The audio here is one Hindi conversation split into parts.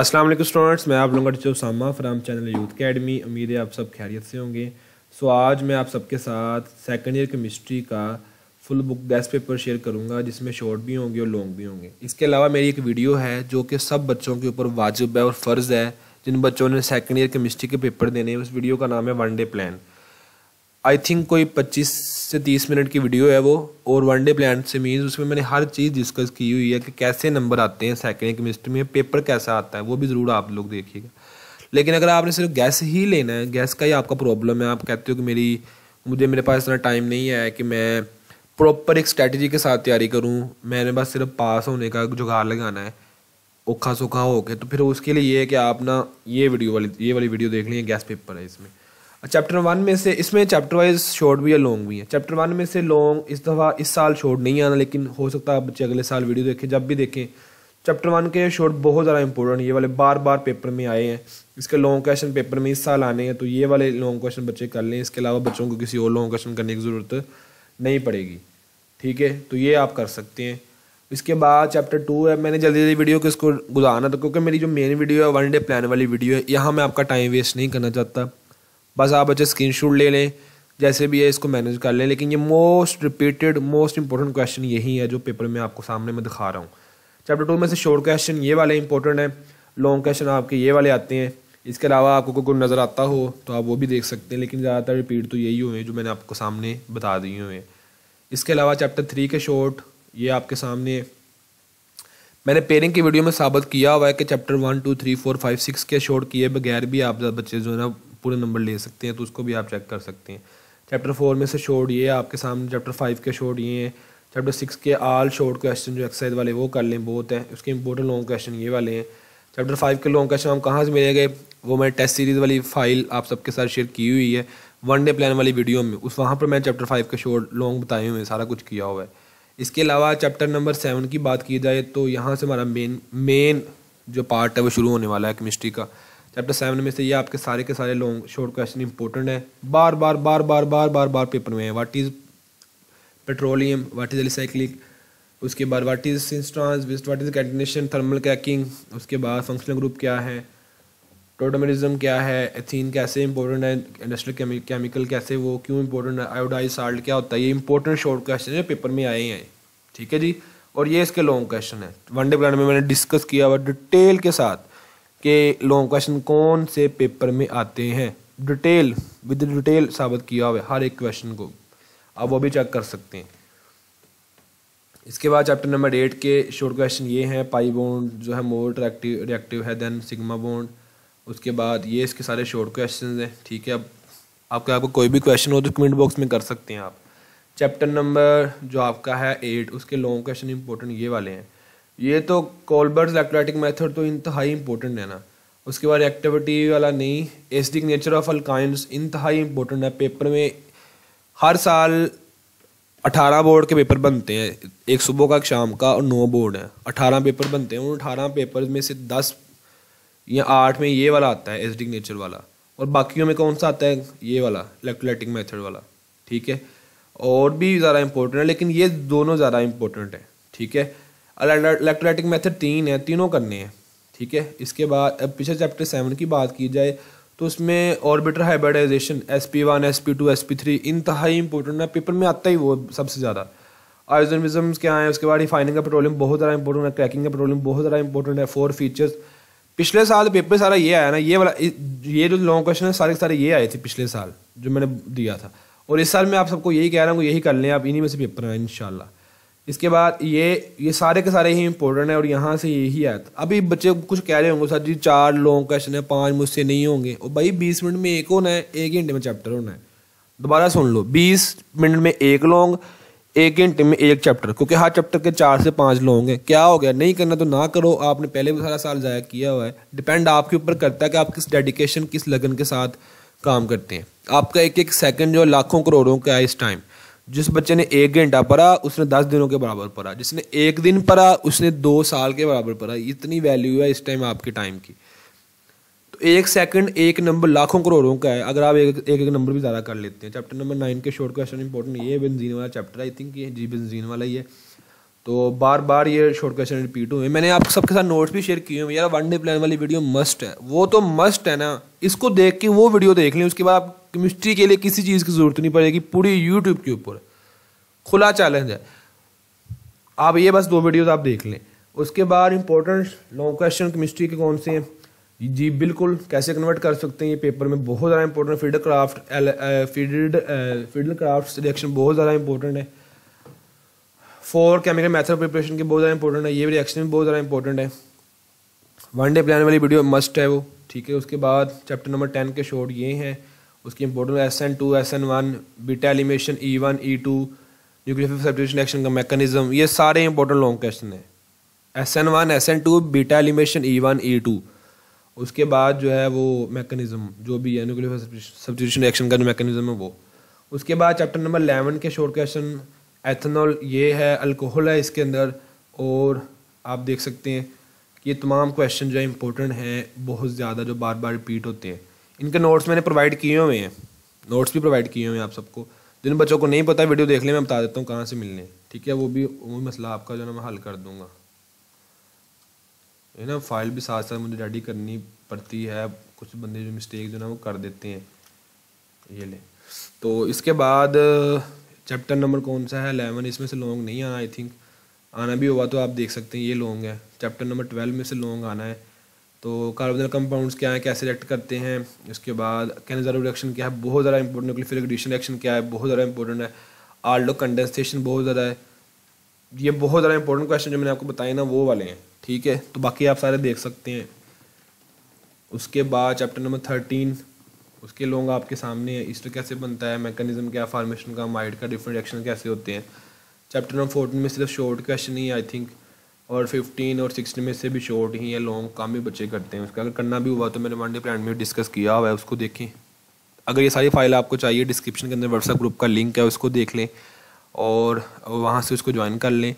अस्सलाम वालेकुम स्टूडेंट्स मैं आप लोगों का टीचर सामा फ्राम चैनल यूथ अकेडमी उम्मीद है आप सब खैरियत से होंगे सो आज मैं आप सबके साथ सेकंड ईयर केमिस्ट्री का full book guess paper share करूंगा जिसमें शॉर्ट भी होंगे और लॉन्ग भी होंगे इसके अलावा मेरी एक वीडियो है जो कि सब बच्चों के ऊपर वाजिब है और फ़र्ज़ है जिन बच्चों ने सेकेंड ईयर केमिस्ट्री के पेपर देने हैं उस वीडियो का नाम है one day plan I think कोई पच्चीस से तीस मिनट की वीडियो है वो और वन डे प्लान से मीन्स उसमें मैंने हर चीज़ डिस्कस की हुई है कि कैसे नंबर आते हैं सेकेंड केमिस्ट्री में पेपर कैसा आता है वो भी ज़रूर आप लोग देखिएगा लेकिन अगर आपने सिर्फ गैस ही लेना है गैस का ही आपका प्रॉब्लम है आप कहते हो कि मेरी मुझे मेरे पास इतना टाइम नहीं है कि मैं प्रॉपर एक स्ट्रैटेजी के साथ तैयारी करूँ मैंने बस सिर्फ पास होने का जुगाड़ लगाना है ओखा सूखा हो के तो फिर उसके लिए ये है कि आप ना ये वीडियो वाली ये वाली वीडियो देख लें गैस पेपर है इसमें चैप्टर वन में से इसमें चैप्टर वाइज शॉर्ट भी है लॉन्ग भी है चैप्टर वन में से लॉन्ग इस दफ़ा इस साल शॉर्ट नहीं आना लेकिन हो सकता है बच्चे अगले साल वीडियो देखें जब भी देखें चैप्टर वन के शॉर्ट बहुत ज़्यादा इंपॉर्टेंट ये वाले बार बार पेपर में आए हैं इसके लॉन्ग क्वेश्चन पेपर में इस साल आने हैं तो ये वाले लॉन्ग क्वेश्चन बच्चे कर लें इसके अलावा बच्चों को किसी और लॉन्ग क्वेश्चन करने की ज़रूरत नहीं पड़ेगी ठीक है तो ये आप कर सकते हैं इसके बाद चैप्टर टू है मैंने जल्दी जल्दी वीडियो को इसको गुजारना था क्योंकि मेरी जो मेन वीडियो है वन डे प्लान वाली वीडियो है यहाँ मैं आपका टाइम वेस्ट नहीं करना चाहता बस आप अच्छे स्क्रीन शूट ले लें जैसे भी है इसको मैनेज कर लें लेकिन ये most repeated most important question यही है जो पेपर में आपको सामने में दिखा रहा हूँ चैप्टर टू में से शॉर्ट क्वेश्चन ये वाले इंपॉर्टेंट हैं लॉन्ग क्वेश्चन आपके ये वाले आते हैं इसके अलावा आपको कोई नज़र आता हो तो आप वो भी देख सकते हैं लेकिन ज़्यादातर रिपीट तो यही हुए हैं जो मैंने आपको सामने बता दिए हुए हैं इसके अलावा चैप्टर थ्री के शॉर्ट ये आपके सामने मैंने पेरिंग की वीडियो में साबित किया हुआ है कि chapter one two three four five six के शॉर्ट किए बगैर भी आप बच्चे जो है ना पूरे नंबर ले सकते हैं तो उसको भी आप चेक कर सकते हैं चैप्टर फोर में से शॉर्ट ये आपके सामने चैप्टर फाइव के शॉर्ट ये हैं चैप्टर सिक्स के आल शॉर्ट क्वेश्चन जो एक्सरसाइज वाले वो कर लें बहुत हैं उसके इंपॉर्टेंट लॉन्ग क्वेश्चन ये वाले हैं चैप्टर फाइव के लॉन्ग क्वेश्चन हम कहाँ से मिलेंगे वो मैं टेस्ट सीरीज़ वाली फाइल आप सबके साथ शेयर की हुई है वन डे प्लान वाली वीडियो में उस वहाँ पर मैं चैप्टर फाइव के शॉर्ट लॉन्ग बताए हुए हैं सारा कुछ किया हुआ है इसके अलावा चैप्टर नंबर सेवन की बात की जाए तो यहाँ से हमारा मेन मेन जो पार्ट है वो शुरू होने वाला है केमिस्ट्री का चैप्टर सेवन में से ये आपके सारे के सारे लॉन्ग शॉर्ट क्वेश्चन इंपॉर्टेंट है बार बार बार बार बार बार बार पेपर में है what is petroleum what is recycling उसके बाद वाट इज़ सिंस्ट्रांस वाट इज़ कंटिनेशन थर्मल कैकिंग उसके बाद फंक्शनल ग्रुप क्या है टोटमरिज्म क्या है एथीन कैसे इंपॉर्टेंट है इंडस्ट्रियल केमिकल कैसे वो क्यों इंपॉर्टेंट है आयोडाइज साल्ट क्या होता है ये इंपॉर्टेंट शॉर्ट क्वेश्चन है पेपर में आए हैं ठीक है जी और ये इसके लॉन्ग क्वेश्चन है वनडे प्लान में मैंने डिस्कस किया हुआ डिटेल के साथ के लॉन्ग क्वेश्चन कौन से पेपर में आते हैं डिटेल विद डिटेल साबित किया हुआ हर एक क्वेश्चन को आप वो भी चेक कर सकते हैं इसके बाद चैप्टर नंबर एट के शॉर्ट क्वेश्चन ये हैं पाई बोंड जो है मोर रिएक्टिव रिएक्टिव है देन सिग्मा बोंड उसके बाद ये इसके सारे शॉर्ट क्वेश्चन हैं ठीक है अब आपका आपको कोई भी क्वेश्चन हो तो कमेंट बॉक्स में कर सकते हैं आप चैप्टर नंबर जो आपका है एट उसके लॉन्ग क्वेश्चन इंपॉर्टेंट ये वाले हैं ये तो कॉलबर्ड इलेक्ट्रोलाइटिक मेथड तो इंतहाई इम्पोर्टेंट है ना उसके बाद एक्टिविटी वाला नहीं एसडिक नेचर ऑफ अल्काइंस इंतहाई इम्पोर्टेंट है पेपर में हर साल अठारह बोर्ड के पेपर बनते हैं एक सुबह का एक शाम का और नौ बोर्ड है अठारह पेपर बनते हैं उन अठारह पेपर में से दस या आठ में ये वाला आता है एसडिक नेचर वाला और बाकियों में कौन सा आता है ये वाला इलेक्ट्रोलाइटिक मेथड वाला ठीक है और भी ज़्यादा इंपॉर्टेंट है लेकिन ये दोनों ज़्यादा इंपॉर्टेंट है ठीक है इलेक्ट्रोलाइटिक मेथड तीन है तीनों करने हैं ठीक है इसके बाद अब पिछले चैप्टर सेवन की बात की जाए तो उसमें orbital hybridization S P one S P two S P three इंतहाई इंपॉर्टेंट है पेपर में आता ही वो सबसे ज़्यादा आयोजनविज़म्स क्या हैं उसके बाद रिफाइनिंग का पेट्रोलियम बहुत ज़्यादा इंपॉर्टेंट है क्रैकिंग का पेट्रोलियम बहुत ज़्यादा इंपॉर्टेंट है फोर फीचर्स पिछले साल पेपर सारा ये आया ना ये वाला ये जो लॉन्ग क्वेश्चन है सारे सारे ये आए थे पिछले साल जो मैंने दिया था और इस साल मैं आप सबको यही कह रहा हूँ यही कर लें आप इन्हीं में से पेपर आए इन इसके बाद ये ये सारे के सारे ही इम्पोर्टेंट है और यहाँ से यही आया अभी बच्चे कुछ कह रहे होंगे सर जी चार लोग क्वेश्चन है पाँच मुझसे नहीं होंगे और भाई बीस मिनट में एक होना है एक घंटे में चैप्टर होना है दोबारा सुन लो बीस मिनट में एक लॉन्ग एक घंटे में एक चैप्टर क्योंकि हर चैप्टर के चार से पाँच लोंग हैं क्या हो गया नहीं करना तो ना करो आपने पहले भी सारा साल ज़ाया किया हुआ है डिपेंड आपके ऊपर करता है कि आप किस डेडिकेशन किस लगन के साथ काम करते हैं आपका एक एक सेकंड जो लाखों करोड़ों का है इस टाइम जिस बच्चे ने एक घंटा पढ़ा उसने दस दिनों के बराबर पढ़ा जिसने एक दिन पढ़ा उसने दो साल के बराबर पढ़ा इतनी वैल्यू है इस टाइम आपके टाइम की तो एक सेकंड एक नंबर लाखों करोड़ों का है अगर आप एक एक, एक नंबर भी ज़्यादा कर लेते हैं चैप्टर नंबर नाइन के शॉर्ट क्वेश्चन इंपॉर्टेंट ये बेंजीन वाला चैप्टर आई थिंक ये जी बेंजीन वाला ही है तो बार बार ये शॉर्ट क्वेश्चन रिपीट हुए मैंने आप सबके साथ नोट्स भी शेयर किए हुए यार वन डे प्लान वाली वीडियो मस्ट है वो तो मस्ट है ना इसको देख के वो वीडियो देख लें उसके बाद आप केमिस्ट्री के लिए किसी चीज़ की ज़रूरत नहीं पड़ेगी पूरी यूट्यूब के ऊपर खुला चैलेंज है आप ये बस दो वीडियोस आप देख लें उसके बाद इंपॉर्टेंट लॉन्ग क्वेश्चन केमिस्ट्री के कौन से हैं जी बिल्कुल कैसे कन्वर्ट कर सकते हैं ये पेपर में बहुत ज़्यादा important Friedel Crafts Friedel Friedel Crafts reaction बहुत ज़्यादा इंपॉर्टेंट है फोर केमिकल मेथड प्रिपरेशन के बहुत ज़्यादा इंपॉर्टेंट है ये भी रिएक्शन भी बहुत ज़्यादा इंपॉर्टेंट है वन डे प्लान वाली वीडियो मस्ट है वो ठीक है उसके बाद चैप्टर नंबर टेन के शॉर्ट ये हैं उसकी important S N two S N one beta elimination E one E two nuclear action का मैकेनिज्म ये सारे इंपॉर्टेंट लॉन्ग क्वेश्चन हैं S N one S N two beta elimination E one E two उसके बाद जो है वो मैकेनिज्म जो भी है न्यूक्लियर सब्सटीट्यूशन एक्शन का जो मैकेनिज्म है वो उसके बाद चैप्टर नंबर एलेवन के शॉर्ट क्वेश्चन एथेनॉल ये है अल्कोहल है इसके अंदर और आप देख सकते हैं कि ये तमाम क्वेश्चन जो है इंपॉर्टेंट हैं बहुत ज़्यादा जो बार बार रिपीट होते हैं इनके नोट्स मैंने प्रोवाइड किए हुए हैं नोट्स भी प्रोवाइड किए हुए हैं आप सबको जिन बच्चों को नहीं पता वीडियो देख ले मैं बता देता हूँ कहाँ से मिलने ठीक है वो भी वो मसला आपका जो ना मैं हल कर दूँगा है ना फाइल भी साथ साथ मुझे रेडी करनी पड़ती है कुछ बंदे जो मिस्टेक जो ना वो कर देते हैं ये ले तो इसके बाद चैप्टर नंबर कौन सा है अलेवन इसमें से लॉन्ग नहीं आना आई थिंक आना भी होगा तो आप देख सकते हैं ये लॉन्ग है चैप्टर नंबर ट्वेल्व में से लॉन्ग आना है तो कार्बनल कंपाउंड्स क्या है कैसे रिएक्ट करते हैं उसके बाद कैनजारो रिएक्शन क्या है बहुत ज़्यादा इंपॉर्टेंट न्यूक्लियर एडिशन रिएक्शन क्या है बहुत ज़्यादा इंपॉर्टेंट है आल्डो कंडेंसेशन बहुत ज़्यादा है ये बहुत ज़्यादा इंपॉर्टेंट क्वेश्चन जो मैंने आपको बताए ना वो वाले हैं ठीक है तो बाकी आप सारे देख सकते हैं उसके बाद चैप्टर नंबर थर्टीन उसके लोग आपके सामने हैं ईस्टर कैसे बनता है मैकेनिज्म क्या फार्मेशन का माइड का डिफरेंट रिएक्शन कैसे होते हैं चैप्टर नंबर फोर्टीन में सिर्फ शॉर्ट क्वेश्चन ही आई थिंक और 15 और 16 में से भी शॉर्ट ही या लॉन्ग काम भी बच्चे करते हैं उसका अगर करना भी हुआ तो मैंने वनडे प्लान में डिस्कस किया हुआ है उसको देखें अगर ये सारी फाइल आपको चाहिए डिस्क्रिप्शन के अंदर व्हाट्सअप ग्रुप का लिंक है उसको देख लें और वहाँ से उसको ज्वाइन कर लें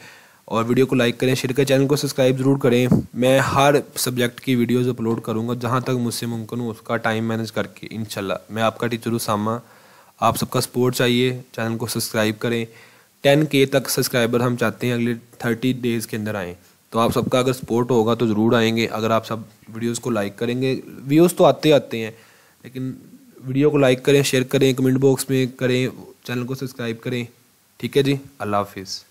और वीडियो को लाइक करें शेयर करें चैनल को सब्सक्राइब ज़रूर करें मैं हर सब्जेक्ट की वीडियोज़ अपलोड करूँगा जहाँ तक मुझसे मुमकिन हो उसका टाइम मैनेज करके इन मैं आपका टीचर हूँ सामा आप सबका सपोर्ट चाहिए चैनल को सब्सक्राइब करें टेन के तक सब्सक्राइबर हम चाहते हैं अगले थर्टी डेज़ के अंदर आएँ तो आप सबका अगर सपोर्ट होगा तो ज़रूर आएंगे अगर आप सब वीडियोस को लाइक करेंगे व्यूज़ तो आते आते हैं लेकिन वीडियो को लाइक करें शेयर करें कमेंट बॉक्स में करें चैनल को सब्सक्राइब करें ठीक है जी अल्लाह हाफिज़